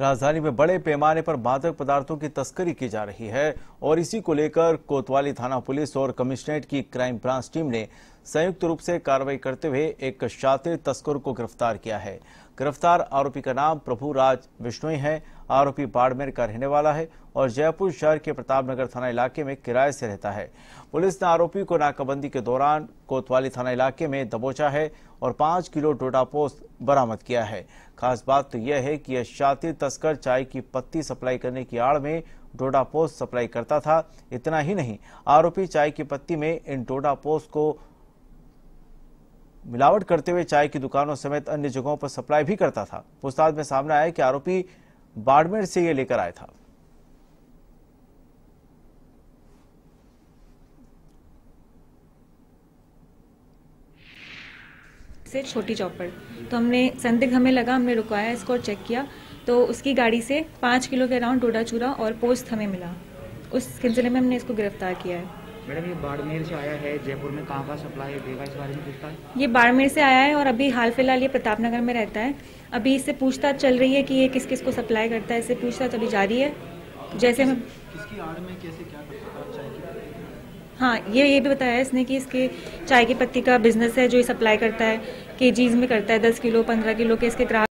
राजधानी में बड़े पैमाने पर मादक पदार्थों की तस्करी की जा रही है और इसी को लेकर कोतवाली थाना पुलिस और कमिश्नरेट की क्राइम ब्रांच टीम ने संयुक्त रूप से कार्रवाई करते हुए एक शातिर तस्कर को गिरफ्तार किया है गिरफ्तार आरोपी का नाम राज विश्नोई है आरोपी बाड़मेर का रहने वाला है और जयपुर शहर के प्रतापनगर थाना इलाके में किराए से रहता है पुलिस ने आरोपी को नाकाबंदी के दौरान कोतवाली थाना इलाके में दबोचा है और पांच किलो डोडा पोस्त बरामद किया है खास बात तो यह है कि यह शातिर तस्कर चाय की पत्ती सप्लाई करने की आड़ में डोडा पोस्त सप्लाई करता था इतना ही नहीं आरोपी चाय की पत्ती में इन डोडा पोस्ट को मिलावट करते हुए चाय की दुकानों समेत अन्य जगहों पर सप्लाई भी करता था पूछताछ में सामने आया कि आरोपी बाड़मेर से यह लेकर आया था से छोटी चौपड़ तो हमने संदिग्ध हमें लगा हमने रुकवाया इसको और चेक किया तो उसकी गाड़ी से पाँच किलो के अराउंड डोडा चूरा और पोस्ट हमें मिला उस सिलसिले में हमने इसको गिरफ्तार किया है मैडम ये बाड़मेर से आया है जयपुर में कहाँ कहाँ सप्लाई देगा इस बारे में पूछताछ ये बाड़मेर से आया है और अभी हाल फिलहाल ये प्रताप नगर में रहता है अभी इससे पूछताछ चल रही है कि ये किस किस को सप्लाई करता है इससे पूछताछ अभी जारी है जैसे हम किसकी आड़ में कैसे क्या हाँ ये ये भी बताया इसने कि इसके चाय की पत्ती का बिजनेस है जो ये सप्लाई करता है के में करता है दस किलो पंद्रह किलो के इसके ग्राहक